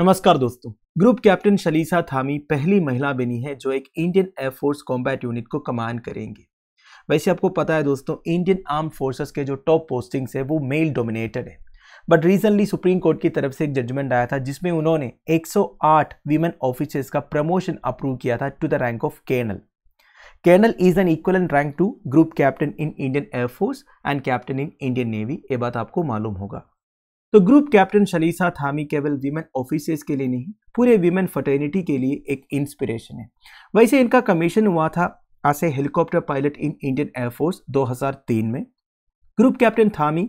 नमस्कार दोस्तों group captain Shaliza थामी पहली महिला बनी है जो एक इंडियन एयरफोर्स कॉम्बैट यूनिट को कमान करेंगी वैसे आपको पता है दोस्तों इंडियन आर्म फोर्सेस के जो टॉप पोस्टिंग्स है वो मेल डोमिनेटेड है बट रिसेंटली सुप्रीम कोर्ट की तरफ से एक जजमेंट आया था जिसमें उन्होंने 108 वीमेन ऑफिसर्स का प्रमोशन अप्रूव किया था to the rank of colonel colonel is an equal rank to group captain in Indian air force and captain in Indian navy ये बात आपको मालूम होगा तो ग्रुप कैप्टन शलीसा थामी केवल विमेन ऑफिसर्स के लिए नहीं पूरे विमेन फटर्निटी के लिए एक इंस्पिरेशन है वैसे इनका कमीशन हुआ था आसे helicopter pilot in Indian air force 2003 में ग्रुप कैप्टन थामी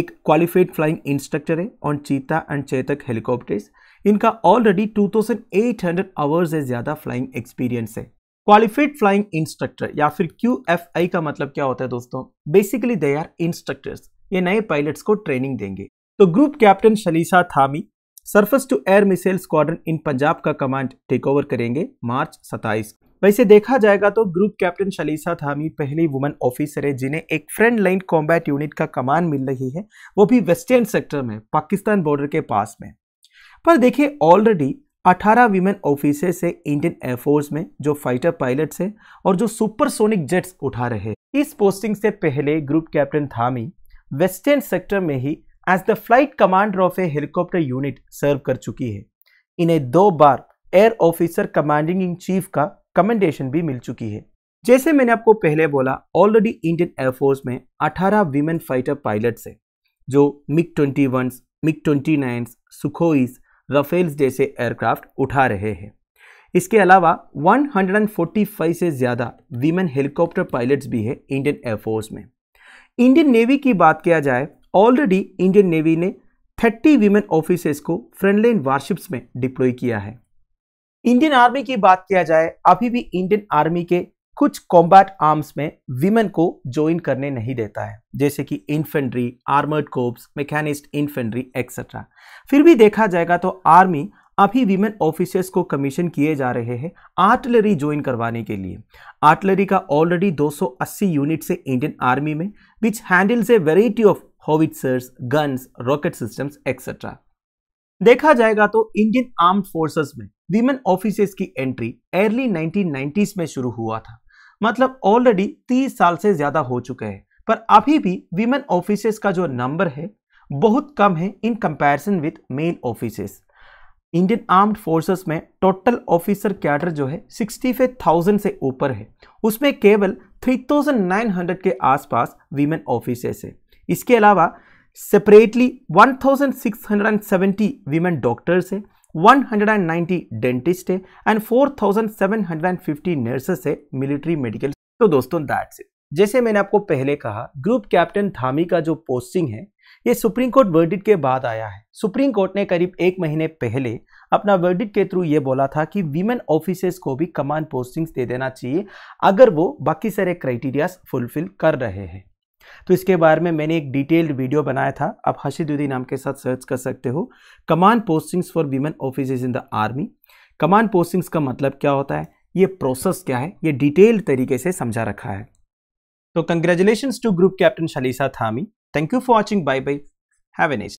एक क्वालिफाइड फ्लाइंग इंस्ट्रक्टर है on Cheetah and Chetak helicopters इनका ऑलरेडी 2800 आवर्स से ज़्यादा फ्लाइंग एक्सपीरियंस है क्वालिफाइड फ्लाइंग इंस्ट्रक्टर या फिर क्यू का मतलब क्या होता है दोस्तों बेसिकली दे आर इंस्ट्रक्टर्स ये नए पायलट्स को ट्रेनिंग देंगे तो group captain Shaliza Dhami surface to air missile squadron in Punjab का कमांड टेक ओवर करेंगे मार्च 27 वैसे देखा जाएगा तो ग्रुप कैप्टन शलीसा थामी पहली वुमन ऑफिसर है जिन्हें एक फ्रंट लाइन कॉम्बैट यूनिट का कमान मिल रही है वो भी वेस्टर्न सेक्टर में पाकिस्तान बॉर्डर के पास में पर देखिए ऑलरेडी 18 वीमेन ऑफिसर से इंडियन एयरफोर्स में जो फाइटर पायलट्स हैं और जो सुपरसोनिक जेट्स उठा रहे हैं इस पोस्टिंग से पहले group captain Dhami western sector में ही as the flight commander of a helicopter unit serve कर चुकी है इन्हें दो बार air officer commanding in chief का कमेंडेशन भी मिल चुकी है जैसे मैंने आपको पहले बोला ऑलरेडी इंडियन एयरफोर्स में 18 वीमेन फाइटर पायलट्स हैं जो MiG twenty one MiG twenty nine Sukhois Rafales जैसे एयरक्राफ्ट उठा रहे हैं इसके अलावा 145 से ज़्यादा वीमेन हेलीकॉप्टर पायलट्स भी है इंडियन एयरफोर्स में इंडियन नेवी की बात किया जाए ऑलरेडी इंडियन नेवी ने 30 वीमेन ऑफिसर्स को फ्रंटलाइन वारशिप्स में डिप्लॉय किया है इंडियन आर्मी की बात किया जाए अभी भी इंडियन आर्मी के कुछ कॉम्बैट आर्म्स में विमेन को ज्वाइन करने नहीं देता है जैसे कि infantry armoured corps mechanised infantry etcetera फिर भी देखा जाएगा तो आर्मी अभी विमेन ऑफिसर्स को कमीशन किए जा रहे हैं आर्टिलरी ज्वाइन करवाने के लिए आर्टिलरी का ऑलरेडी 280 यूनिट से इंडियन आर्मी में which handles a variety of howitzers guns rocket systems etcetera देखा जाएगा तो इंडियन आर्म फोर्सेस में विमेन ऑफिसर्स की एंट्री अर्ली 1990s में शुरू हुआ था मतलब ऑलरेडी 30 साल से ज़्यादा हो चुके हैं पर अभी भी विमेन ऑफिसर्स का जो नंबर है बहुत कम है in comparison with male officers Indian armed forces में टोटल ऑफिसर कैडर जो है सिक्सटी से ऊपर है उसमें केवल थ्री के आसपास विमेन ऑफिसर्स है इसके अलावा सेपरेटली 1670 थाउजेंड डॉक्टर्स है 190 डेंटिस्ट है एंड 4750 नर्सेस है मिलिट्री मेडिकल तो दोस्तों दैट्स इट जैसे मैंने आपको पहले कहा ग्रुप कैप्टन धामी का जो पोस्टिंग है ये सुप्रीम कोर्ट वर्डिट के बाद आया है सुप्रीम कोर्ट ने करीब एक महीने पहले अपना वर्डिट के थ्रू ये बोला था कि वीमेन ऑफिसर्स को भी कमांड पोस्टिंग्स दे देना चाहिए अगर वो बाकी सारे क्राइटेरियाज फुलफिल कर रहे हैं तो इसके बारे में मैंने एक डिटेल्ड वीडियो बनाया था आप हर्षिदुदी नाम के साथ सर्च कर सकते हो command postings for women officers in the army command postings का मतलब क्या होता है ये प्रोसेस क्या है ये डिटेल्ड तरीके से समझा रखा है तो congratulation to group captain Shaliza Dhami thank you for watching bye bye have a next